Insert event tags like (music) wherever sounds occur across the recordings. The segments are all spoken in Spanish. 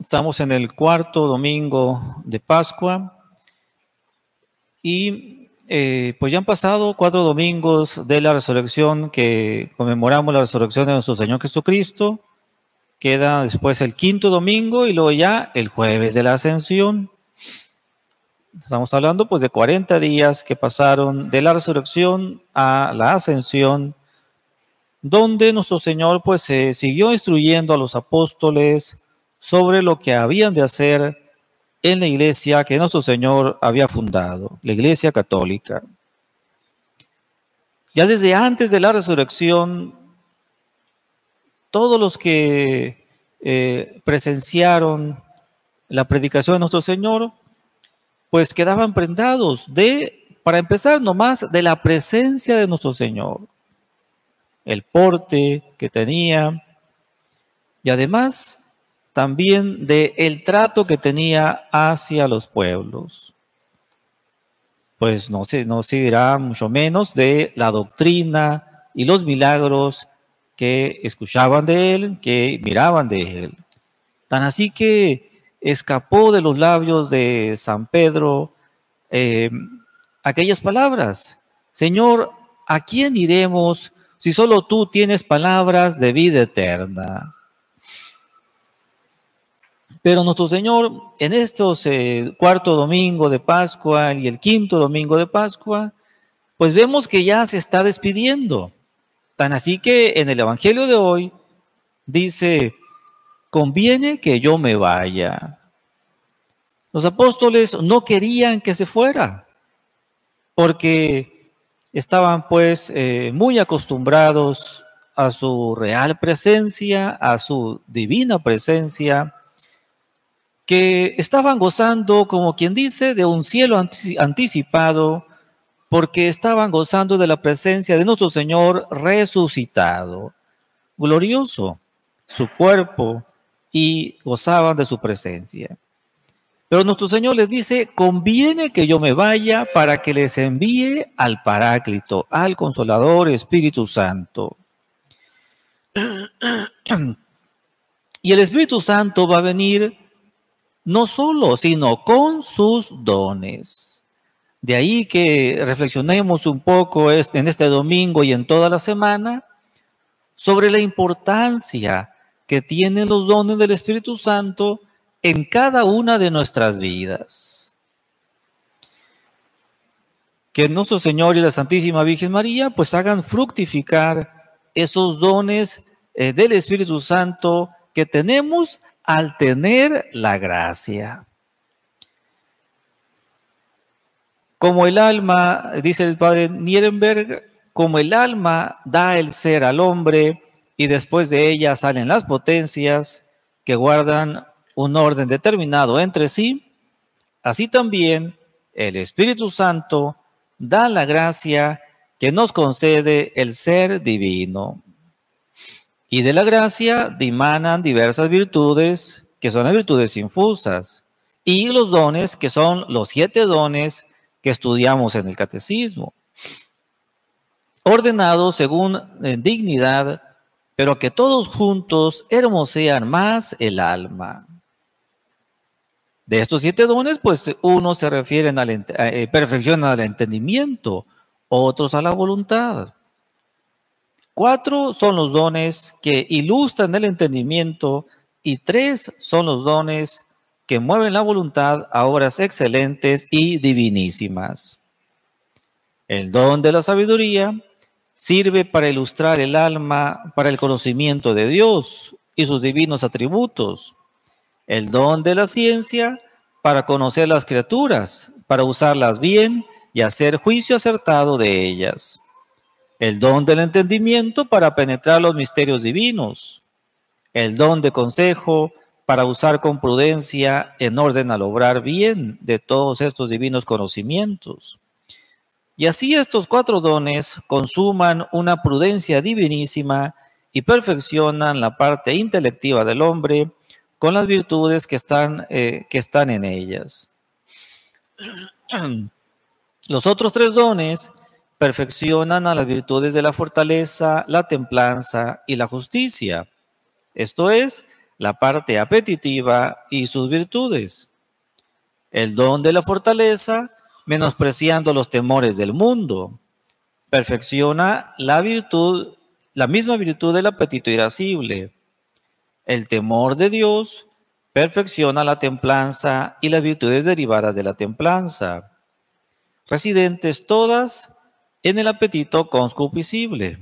Estamos en el cuarto domingo de Pascua y eh, pues ya han pasado cuatro domingos de la resurrección que conmemoramos la resurrección de nuestro Señor Jesucristo. Queda después el quinto domingo y luego ya el jueves de la ascensión. Estamos hablando pues de 40 días que pasaron de la resurrección a la ascensión, donde nuestro Señor pues se siguió instruyendo a los apóstoles, sobre lo que habían de hacer en la iglesia que nuestro Señor había fundado, la iglesia católica. Ya desde antes de la resurrección, todos los que eh, presenciaron la predicación de nuestro Señor, pues quedaban prendados de, para empezar nomás, de la presencia de nuestro Señor, el porte que tenía y además también de el trato que tenía hacia los pueblos. Pues no se, no se dirá mucho menos de la doctrina y los milagros que escuchaban de él, que miraban de él. Tan así que escapó de los labios de San Pedro eh, aquellas palabras, Señor, ¿a quién iremos si solo tú tienes palabras de vida eterna? Pero nuestro Señor, en estos eh, cuarto domingo de Pascua y el quinto domingo de Pascua, pues vemos que ya se está despidiendo. Tan así que en el Evangelio de hoy dice, conviene que yo me vaya. Los apóstoles no querían que se fuera, porque estaban pues eh, muy acostumbrados a su real presencia, a su divina presencia, que estaban gozando, como quien dice, de un cielo anticipado, porque estaban gozando de la presencia de nuestro Señor resucitado, glorioso, su cuerpo, y gozaban de su presencia. Pero nuestro Señor les dice, conviene que yo me vaya para que les envíe al Paráclito, al Consolador Espíritu Santo. (clears throat) Y el Espíritu Santo va a venir no solo, sino con sus dones. De ahí que reflexionemos un poco en este domingo y en toda la semana sobre la importancia que tienen los dones del Espíritu Santo en cada una de nuestras vidas. Que nuestro Señor y la Santísima Virgen María pues hagan fructificar esos dones eh, del Espíritu Santo que tenemos al tener la gracia. Como el alma, dice el padre Nierenberg, como el alma da el ser al hombre y después de ella salen las potencias que guardan un orden determinado entre sí, así también el Espíritu Santo da la gracia que nos concede el ser divino. Y de la gracia dimanan diversas virtudes, que son las virtudes infusas, y los dones, que son los siete dones que estudiamos en el catecismo, ordenados según eh, dignidad, pero que todos juntos hermosean más el alma. De estos siete dones, pues unos se refieren a, eh, perfección al entendimiento, otros a la voluntad, Cuatro son los dones que ilustran el entendimiento y tres son los dones que mueven la voluntad a obras excelentes y divinísimas. El don de la sabiduría sirve para ilustrar el alma para el conocimiento de Dios y sus divinos atributos. El don de la ciencia para conocer las criaturas, para usarlas bien y hacer juicio acertado de ellas el don del entendimiento para penetrar los misterios divinos, el don de consejo para usar con prudencia en orden a obrar bien de todos estos divinos conocimientos. Y así estos cuatro dones consuman una prudencia divinísima y perfeccionan la parte intelectiva del hombre con las virtudes que están, eh, que están en ellas. (clears throat) Los otros tres dones perfeccionan a las virtudes de la fortaleza, la templanza y la justicia. Esto es, la parte apetitiva y sus virtudes. El don de la fortaleza, menospreciando los temores del mundo, perfecciona la virtud, la misma virtud del apetito irascible. El temor de Dios perfecciona la templanza y las virtudes derivadas de la templanza. Residentes todas en el apetito conscupisible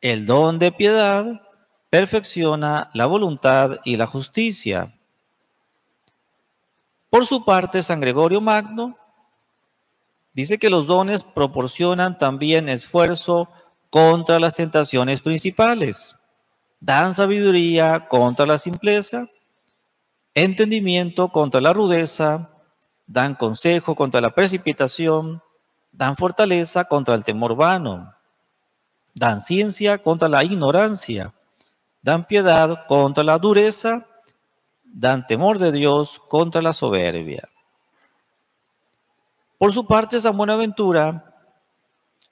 El don de piedad perfecciona la voluntad y la justicia. Por su parte, San Gregorio Magno dice que los dones proporcionan también esfuerzo contra las tentaciones principales, dan sabiduría contra la simpleza, entendimiento contra la rudeza, dan consejo contra la precipitación, dan fortaleza contra el temor vano, dan ciencia contra la ignorancia, dan piedad contra la dureza, dan temor de Dios contra la soberbia. Por su parte, San Buenaventura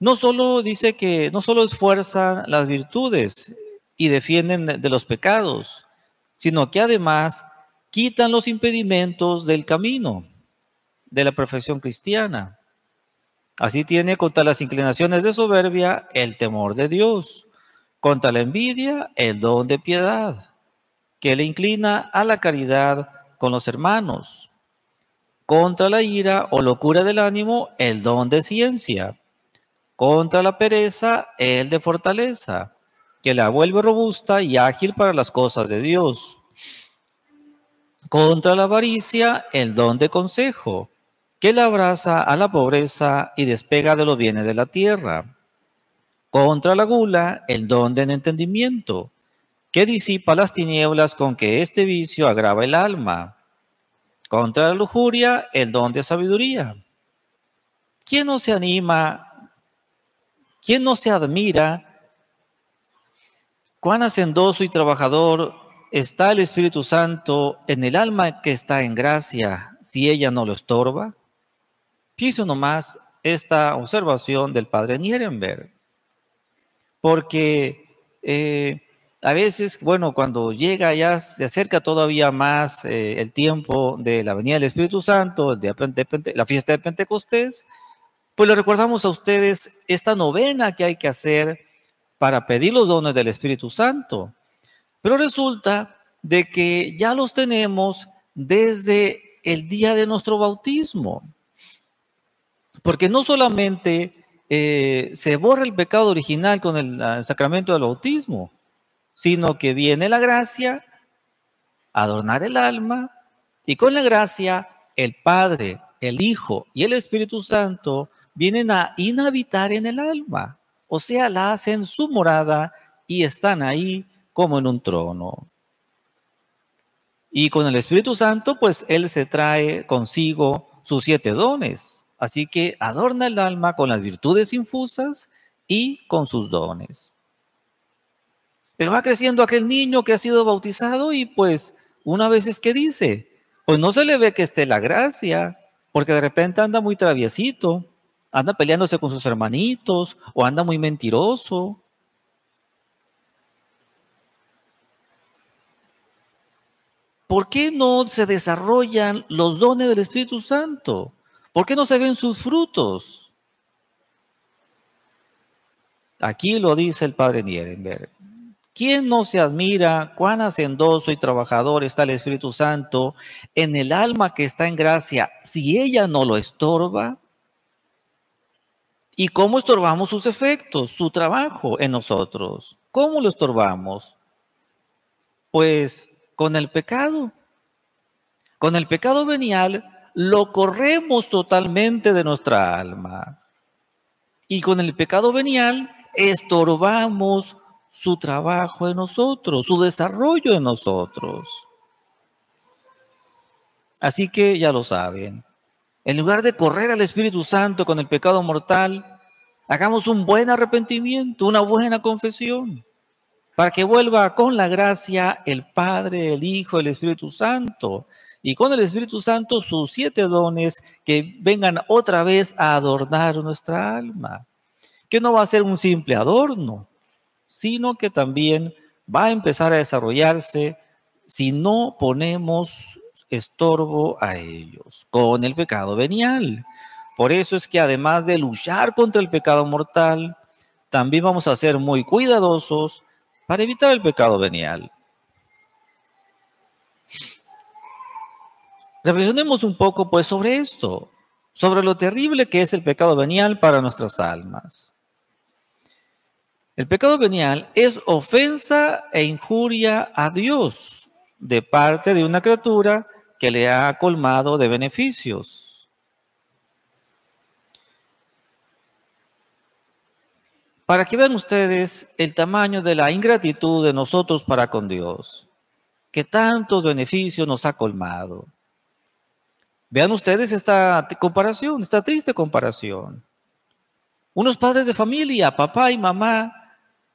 no solo dice que no solo esfuerza las virtudes y defienden de los pecados, sino que además quitan los impedimentos del camino de la perfección cristiana. Así tiene contra las inclinaciones de soberbia el temor de Dios, contra la envidia el don de piedad, que le inclina a la caridad con los hermanos, contra la ira o locura del ánimo el don de ciencia, contra la pereza el de fortaleza, que la vuelve robusta y ágil para las cosas de Dios, contra la avaricia el don de consejo que la abraza a la pobreza y despega de los bienes de la tierra. Contra la gula, el don del entendimiento, que disipa las tinieblas con que este vicio agrava el alma. Contra la lujuria, el don de sabiduría. ¿Quién no se anima? ¿Quién no se admira? Cuán hacendoso y trabajador está el Espíritu Santo en el alma que está en gracia, si ella no lo estorba. Fíjense nomás esta observación del padre Nierenberg, porque eh, a veces, bueno, cuando llega ya se acerca todavía más eh, el tiempo de la venida del Espíritu Santo, el de la fiesta de Pentecostés, pues le recordamos a ustedes esta novena que hay que hacer para pedir los dones del Espíritu Santo. Pero resulta de que ya los tenemos desde el día de nuestro bautismo. Porque no solamente eh, se borra el pecado original con el, ah, sacramento del bautismo, sino que viene la gracia, a adornar el alma, y con la gracia el Padre, el Hijo y el Espíritu Santo vienen a inhabitar en el alma, o sea, la hacen su morada y están ahí como en un trono. Y con el Espíritu Santo, pues Él se trae consigo sus siete dones. Así que adorna el alma con las virtudes infusas y con sus dones. Pero va creciendo aquel niño que ha sido bautizado y pues una vez es que dice, pues no se le ve que esté la gracia, porque de repente anda muy traviesito, anda peleándose con sus hermanitos o anda muy mentiroso. ¿Por qué no se desarrollan los dones del Espíritu Santo? ¿Por qué no se ven sus frutos? Aquí lo dice el padre Nierenberg. ¿Quién no se admira cuán hacendoso y trabajador está el Espíritu Santo en el alma que está en gracia si ella no lo estorba? ¿Y cómo estorbamos sus efectos, su trabajo en nosotros? ¿Cómo lo estorbamos? Pues con el pecado. Con el pecado venial lo corremos totalmente de nuestra alma. Y con el pecado venial estorbamos su trabajo en nosotros, su desarrollo en nosotros. Así que ya lo saben, en lugar de correr al Espíritu Santo con el pecado mortal, hagamos un buen arrepentimiento, una buena confesión, para que vuelva con la gracia el Padre, el Hijo, el Espíritu Santo y con el Espíritu Santo sus siete dones que vengan otra vez a adornar nuestra alma, que no va a ser un simple adorno, sino que también va a empezar a desarrollarse si no ponemos estorbo a ellos con el pecado venial. Por eso es que además de luchar contra el pecado mortal, también vamos a ser muy cuidadosos para evitar el pecado venial. Reflexionemos un poco pues sobre esto, sobre lo terrible que es el pecado venial para nuestras almas. El pecado venial es ofensa e injuria a Dios de parte de una criatura que le ha colmado de beneficios. Para que vean ustedes el tamaño de la ingratitud de nosotros para con Dios, que tantos beneficios nos ha colmado. Vean ustedes esta comparación, esta triste comparación. Unos padres de familia, papá y mamá,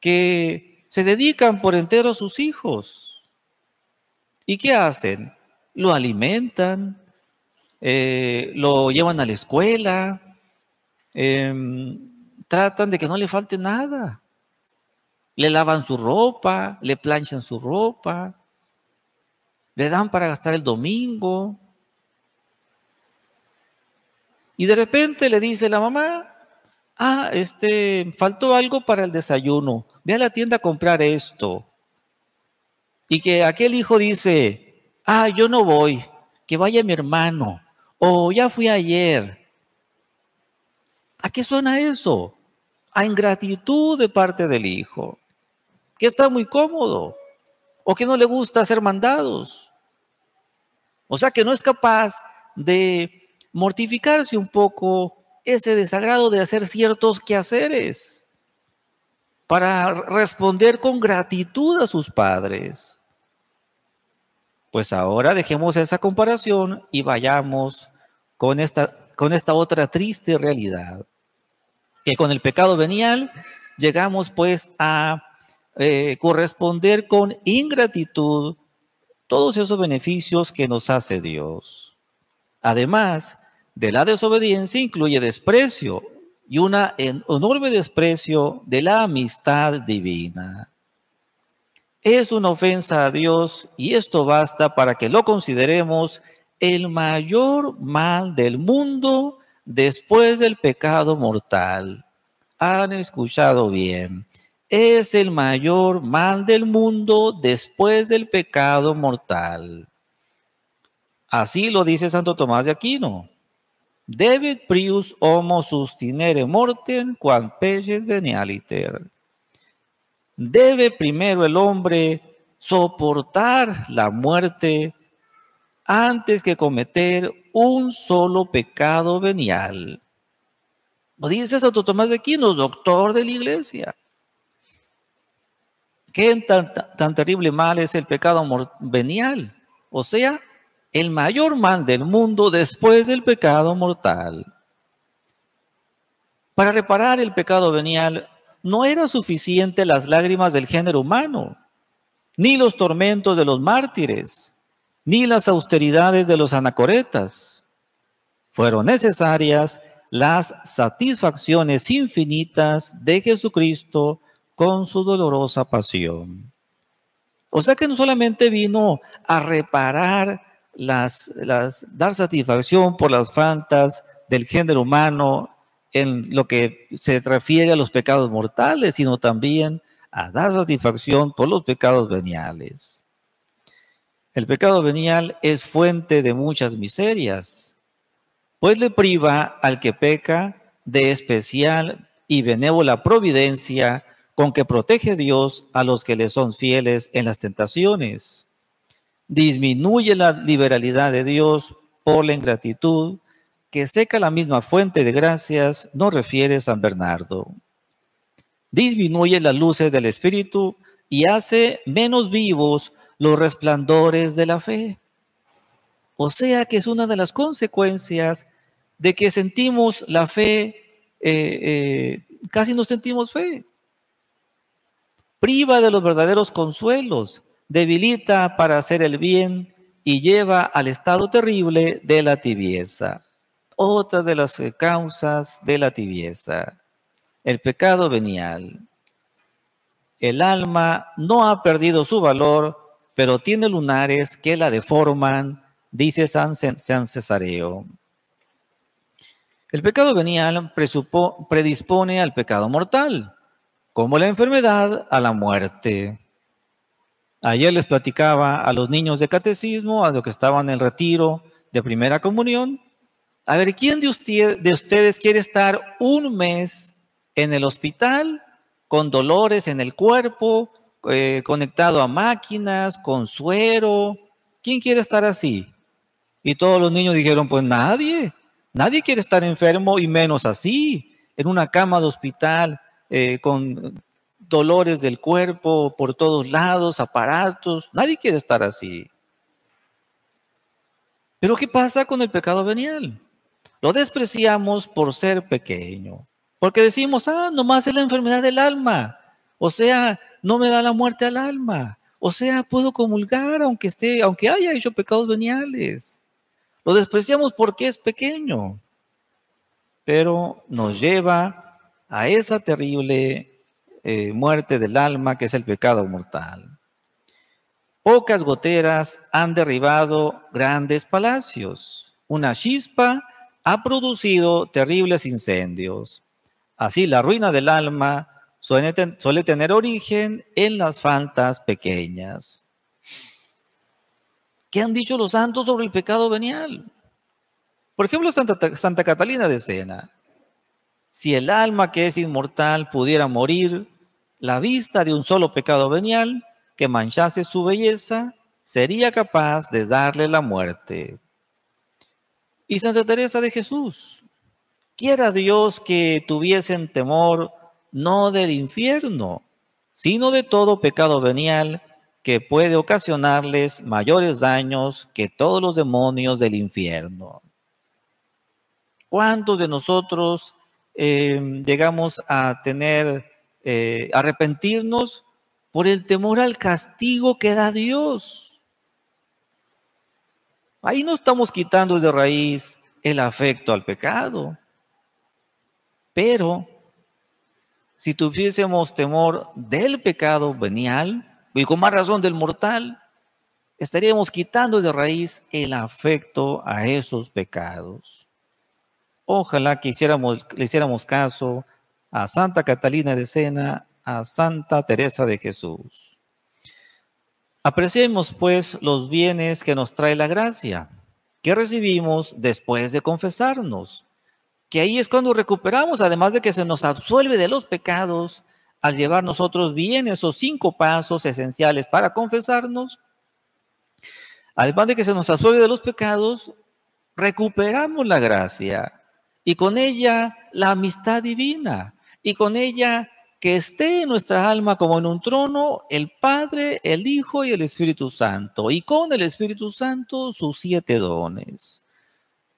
que se dedican por entero a sus hijos. ¿Y qué hacen? Lo alimentan, eh, lo llevan a la escuela, em, tratan de que no le falte nada. Le lavan su ropa, le planchan su ropa, le dan para gastar el domingo, y de repente le dice la mamá, ah, este, faltó algo para el desayuno, ve a la tienda a comprar esto. Y que aquel hijo dice, ah, yo no voy, que vaya mi hermano, o ya fui ayer. ¿A qué suena eso? A ingratitud de parte del hijo, que está muy cómodo, o que no le gusta ser mandados. O sea, que no es capaz de mortificarse un poco ese desagrado de hacer ciertos quehaceres para responder con gratitud a sus padres. Pues ahora dejemos esa comparación y vayamos con esta, con esta otra triste realidad, que con el pecado venial llegamos pues a eh, corresponder con ingratitud todos esos beneficios que nos hace Dios. Además, de la desobediencia incluye desprecio y un enorme desprecio de la amistad divina. Es una ofensa a Dios y esto basta para que lo consideremos el mayor mal del mundo después del pecado mortal. Han escuchado bien. Es el mayor mal del mundo después del pecado mortal. Así lo dice Santo Tomás de Aquino. David prius homo sustinere mortem quam venialiter. Debe primero el hombre soportar la muerte antes que cometer un solo pecado venial. dice Santo Tomás de Aquino, doctor de la iglesia. ¿Qué tan, tan terrible mal es el pecado venial? O sea, el mayor mal del mundo después del pecado mortal. Para reparar el pecado venial no era suficiente las lágrimas del género humano, ni los tormentos de los mártires, ni las austeridades de los anacoretas. Fueron necesarias las satisfacciones infinitas de Jesucristo con su dolorosa pasión. O sea que no solamente vino a reparar las, dar satisfacción por las faltas del género humano en lo que se refiere a los pecados mortales, sino también a dar satisfacción por los pecados veniales. El pecado venial es fuente de muchas miserias, pues le priva al que peca de especial y benévola providencia con que protege Dios a los que le son fieles en las tentaciones disminuye la liberalidad de Dios por la ingratitud, que seca la misma fuente de gracias, nos refiere San Bernardo. Disminuye las luces del Espíritu y hace menos vivos los resplandores de la fe. O sea que es una de las consecuencias de que sentimos la fe, eh, eh, casi no sentimos fe. Priva de los verdaderos consuelos, debilita para hacer el bien y lleva al estado terrible de la tibieza. Otra de las causas de la tibieza, el pecado venial. El alma no ha perdido su valor, pero tiene lunares que la deforman, dice San, Cesareo. El pecado venial predispone al pecado mortal, como la enfermedad a la muerte. Ayer les platicaba a los niños de catecismo, a los que estaban en el retiro de primera comunión. A ver, ¿quién de, ustedes quiere estar un mes en el hospital con dolores en el cuerpo, eh, conectado a máquinas, con suero? ¿Quién quiere estar así? Y todos los niños dijeron, pues nadie, nadie quiere estar enfermo y menos así, en una cama de hospital eh, con dolores del cuerpo por todos lados, aparatos. Nadie quiere estar así. Pero ¿qué pasa con el pecado venial? Lo despreciamos por ser pequeño, porque decimos, ah, nomás es la enfermedad del alma, o sea, no me da la muerte al alma, o sea, puedo comulgar aunque esté, aunque haya hecho pecados veniales. Lo despreciamos porque es pequeño, pero nos lleva a esa terrible eh, muerte del alma, que es el pecado mortal. Pocas goteras han derribado grandes palacios. Una chispa ha producido terribles incendios. Así la ruina del alma suele, tener origen en las faltas pequeñas. ¿Qué han dicho los santos sobre el pecado venial? Por ejemplo, Santa, Santa Catalina de Sena. Si el alma que es inmortal pudiera morir, la vista de un solo pecado venial que manchase su belleza, sería capaz de darle la muerte. Y Santa Teresa de Jesús, quiera Dios que tuviesen temor no del infierno, sino de todo pecado venial que puede ocasionarles mayores daños que todos los demonios del infierno. ¿Cuántos de nosotros eh, llegamos a tener eh, arrepentirnos por el temor al castigo que da Dios. Ahí no estamos quitando de raíz el afecto al pecado. Pero si tuviésemos temor del pecado venial, y con más razón del mortal, estaríamos quitando de raíz el afecto a esos pecados. Ojalá que hiciéramos, le hiciéramos caso a Santa Catalina de Sena, a Santa Teresa de Jesús. Apreciemos pues los bienes que nos trae la gracia, que recibimos después de confesarnos, que ahí es cuando recuperamos, además de que se nos absuelve de los pecados, al llevar nosotros bien esos cinco pasos esenciales para confesarnos, además de que se nos absuelve de los pecados, recuperamos la gracia y con ella la amistad divina, y con ella que esté en nuestra alma como en un trono el Padre, el Hijo y el Espíritu Santo, y con el Espíritu Santo sus siete dones.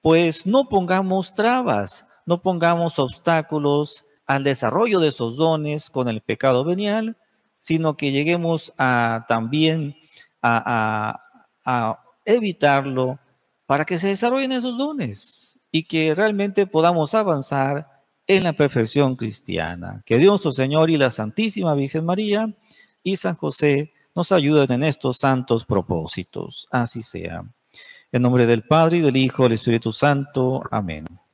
Pues no pongamos trabas, no pongamos obstáculos al desarrollo de esos dones con el pecado venial, sino que lleguemos a también a evitarlo para que se desarrollen esos dones y que realmente podamos avanzar en la perfección cristiana. Que Dios nuestro Señor y la Santísima Virgen María y San José nos ayuden en estos santos propósitos. Así sea. En nombre del Padre y del Hijo y del Espíritu Santo. Amén.